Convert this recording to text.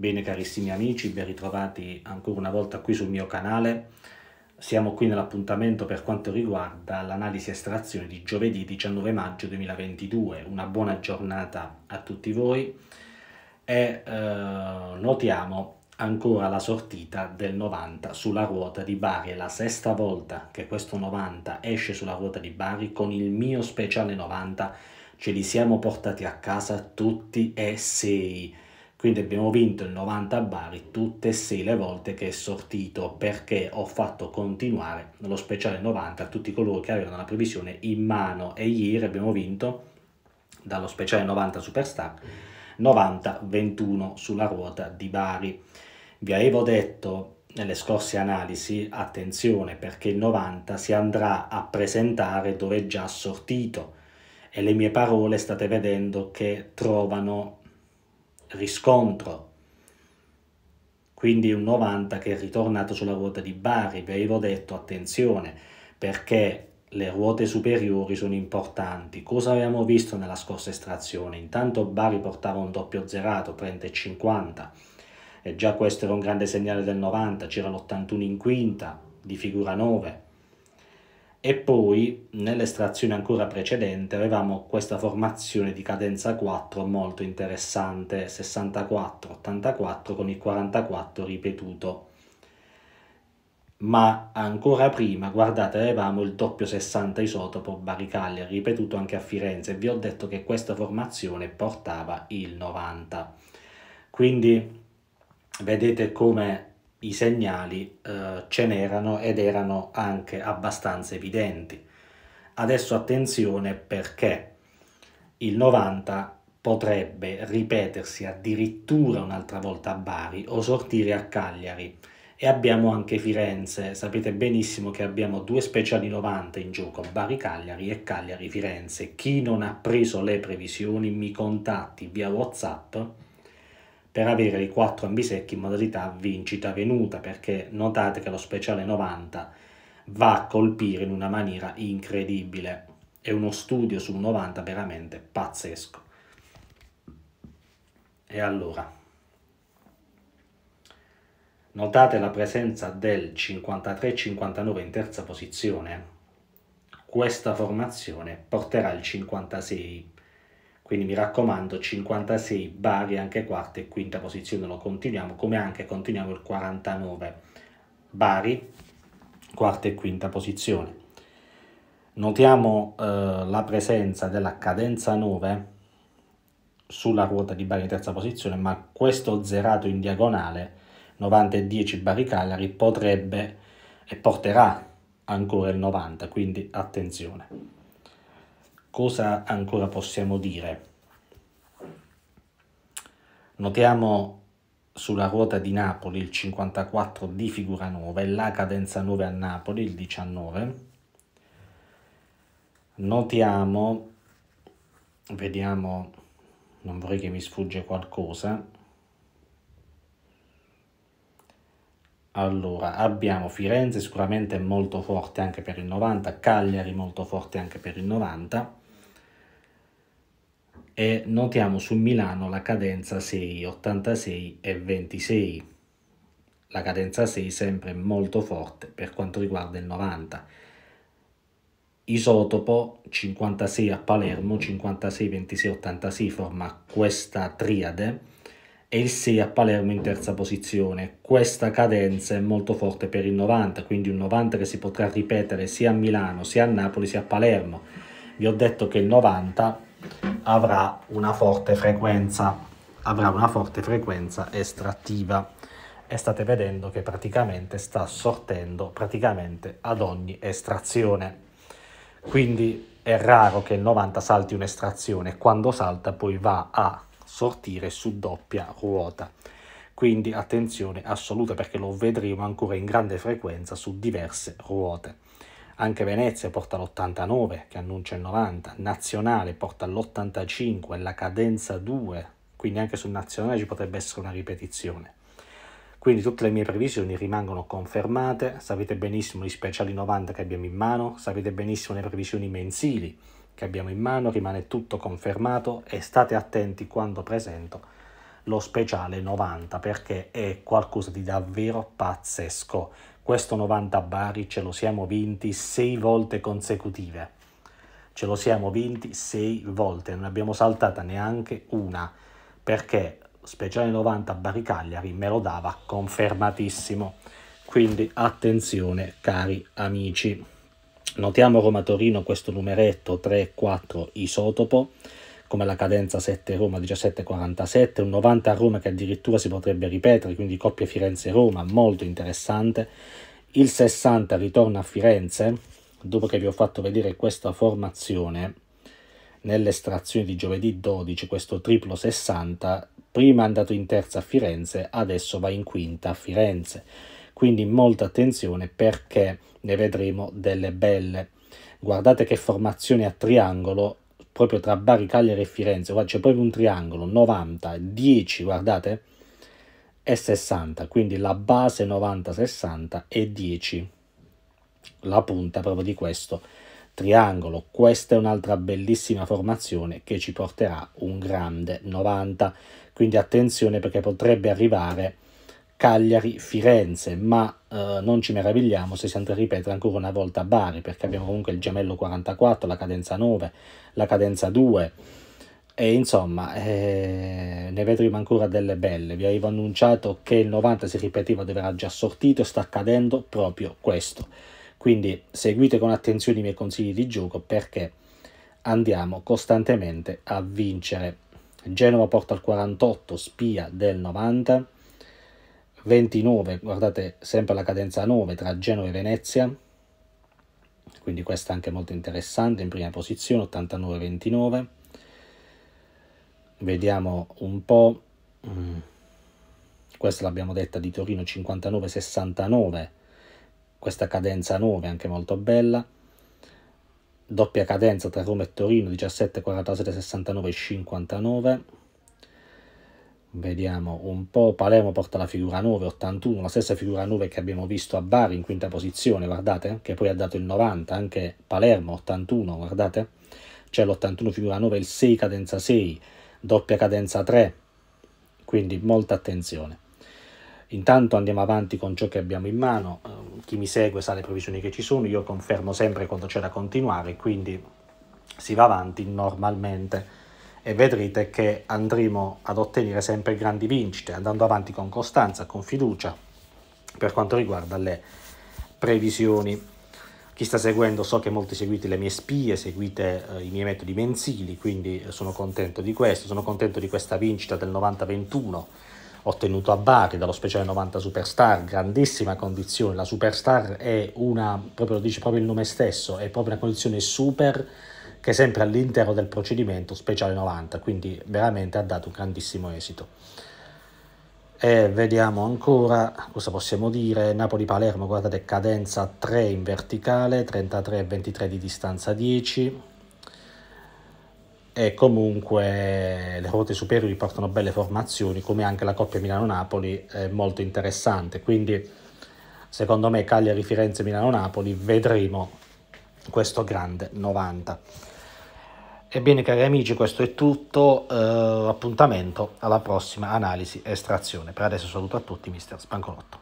Bene carissimi amici, ben ritrovati ancora una volta qui sul mio canale. Siamo qui nell'appuntamento per quanto riguarda l'analisi estrazione di giovedì 19 maggio 2022. Una buona giornata a tutti voi e eh, notiamo ancora la sortita del 90 sulla ruota di Bari. È la sesta volta che questo 90 esce sulla ruota di Bari con il mio speciale 90. Ce li siamo portati a casa tutti e sei quindi abbiamo vinto il 90 a Bari tutte e sei le volte che è sortito perché ho fatto continuare lo speciale 90 a tutti coloro che avevano la previsione in mano e ieri abbiamo vinto dallo speciale 90 Superstar 90-21 sulla ruota di Bari. Vi avevo detto nelle scorse analisi, attenzione perché il 90 si andrà a presentare dove è già sortito e le mie parole state vedendo che trovano riscontro. Quindi un 90 che è ritornato sulla ruota di Bari. Vi avevo detto attenzione perché le ruote superiori sono importanti. Cosa avevamo visto nella scorsa estrazione? Intanto Bari portava un doppio zerato, 30 e 50. E già questo era un grande segnale del 90, c'era l'81 in quinta di figura 9 e poi nell'estrazione ancora precedente avevamo questa formazione di cadenza 4 molto interessante 64-84 con il 44 ripetuto ma ancora prima guardate avevamo il doppio 60 isotopo Baricaglia ripetuto anche a Firenze vi ho detto che questa formazione portava il 90 quindi vedete come i segnali eh, ce n'erano ed erano anche abbastanza evidenti. Adesso attenzione perché il 90 potrebbe ripetersi addirittura un'altra volta a Bari o sortire a Cagliari e abbiamo anche Firenze, sapete benissimo che abbiamo due speciali 90 in gioco, Bari-Cagliari e Cagliari-Firenze. Chi non ha preso le previsioni mi contatti via Whatsapp per avere i quattro ambisecchi in modalità vincita venuta perché notate che lo speciale 90 va a colpire in una maniera incredibile è uno studio su 90 veramente pazzesco e allora notate la presenza del 53-59 in terza posizione questa formazione porterà il 56 quindi mi raccomando 56 bari anche quarta e quinta posizione lo continuiamo come anche continuiamo il 49 bari quarta e quinta posizione notiamo eh, la presenza della cadenza 9 sulla ruota di bari in terza posizione ma questo zerato in diagonale 90 e 10 bari calari, potrebbe e porterà ancora il 90 quindi attenzione cosa ancora possiamo dire? Notiamo sulla ruota di Napoli il 54 di figura 9 la cadenza 9 a Napoli il 19. Notiamo, vediamo, non vorrei che mi sfugge qualcosa, Allora, abbiamo Firenze sicuramente molto forte anche per il 90, Cagliari molto forte anche per il 90 e notiamo su Milano la cadenza 6, 86 e 26. La cadenza 6 sempre molto forte per quanto riguarda il 90. Isotopo 56 a Palermo, 56, 26, 86 forma questa triade e il 6 a Palermo in terza posizione. Questa cadenza è molto forte per il 90, quindi un 90 che si potrà ripetere sia a Milano, sia a Napoli, sia a Palermo. Vi ho detto che il 90 avrà una forte frequenza, avrà una forte frequenza estrattiva e state vedendo che praticamente sta sortendo praticamente ad ogni estrazione. Quindi è raro che il 90 salti un'estrazione, quando salta poi va a sortire su doppia ruota. Quindi attenzione assoluta perché lo vedremo ancora in grande frequenza su diverse ruote. Anche Venezia porta l'89 che annuncia il 90, Nazionale porta l'85, la cadenza 2, quindi anche sul Nazionale ci potrebbe essere una ripetizione. Quindi tutte le mie previsioni rimangono confermate, sapete benissimo gli speciali 90 che abbiamo in mano, sapete benissimo le previsioni mensili che abbiamo in mano, rimane tutto confermato e state attenti quando presento lo speciale 90 perché è qualcosa di davvero pazzesco. Questo 90 Bari ce lo siamo vinti sei volte consecutive. Ce lo siamo vinti sei volte, non abbiamo saltata neanche una perché speciale 90 Bari Cagliari me lo dava confermatissimo. Quindi attenzione cari amici. Notiamo Roma-Torino questo numeretto 3-4 isotopo, come la cadenza 7 Roma 17-47, un 90 a Roma che addirittura si potrebbe ripetere, quindi coppia Firenze-Roma, molto interessante. Il 60 ritorna a Firenze, dopo che vi ho fatto vedere questa formazione nell'estrazione di giovedì 12, questo triplo 60, prima è andato in terza a Firenze, adesso va in quinta a Firenze quindi molta attenzione perché ne vedremo delle belle. Guardate che formazione a triangolo proprio tra Bari, Cagliari e Firenze, qua c'è proprio un triangolo 90, 10, guardate, e 60, quindi la base 90-60 e 10, la punta proprio di questo triangolo. Questa è un'altra bellissima formazione che ci porterà un grande 90, quindi attenzione perché potrebbe arrivare Cagliari-Firenze, ma eh, non ci meravigliamo se si andrà a ripetere ancora una volta a Bari, perché abbiamo comunque il gemello 44, la cadenza 9, la cadenza 2, e insomma eh, ne vedremo ancora delle belle. Vi avevo annunciato che il 90 si ripeteva dove era già sortito e sta accadendo proprio questo. Quindi seguite con attenzione i miei consigli di gioco perché andiamo costantemente a vincere. Genova porta al 48, Spia del 90, 29, guardate sempre la cadenza 9 tra Genova e Venezia, quindi questa anche molto interessante, in prima posizione 89-29. Vediamo un po', mm, questa l'abbiamo detta di Torino 59-69, questa cadenza 9 è anche molto bella. Doppia cadenza tra Roma e Torino 17 47 69 59 Vediamo un po', Palermo porta la figura 9, 81, la stessa figura 9 che abbiamo visto a Bari in quinta posizione, guardate, che poi ha dato il 90, anche Palermo 81, guardate, c'è l'81 figura 9, il 6 cadenza 6, doppia cadenza 3, quindi molta attenzione. Intanto andiamo avanti con ciò che abbiamo in mano, eh, chi mi segue sa le previsioni che ci sono, io confermo sempre quando c'è da continuare, quindi si va avanti normalmente e vedrete che andremo ad ottenere sempre grandi vincite, andando avanti con costanza, con fiducia per quanto riguarda le previsioni. Chi sta seguendo so che molti seguite le mie spie, seguite eh, i miei metodi mensili, quindi eh, sono contento di questo, sono contento di questa vincita del 90-21 ottenuto a Bari dallo speciale 90 Superstar, grandissima condizione, la Superstar è una, proprio lo dice proprio il nome stesso, è proprio una condizione super che sempre all'interno del procedimento speciale 90, quindi veramente ha dato un grandissimo esito. E vediamo ancora cosa possiamo dire. Napoli-Palermo, guardate, cadenza 3 in verticale, 33 23 di distanza 10. E comunque le ruote superiori portano belle formazioni, come anche la coppia Milano-Napoli è molto interessante. Quindi secondo me Cagliari-Firenze-Milano-Napoli vedremo questo grande 90. Ebbene cari amici questo è tutto, eh, appuntamento alla prossima analisi e estrazione. Per adesso saluto a tutti mister Spancolotto.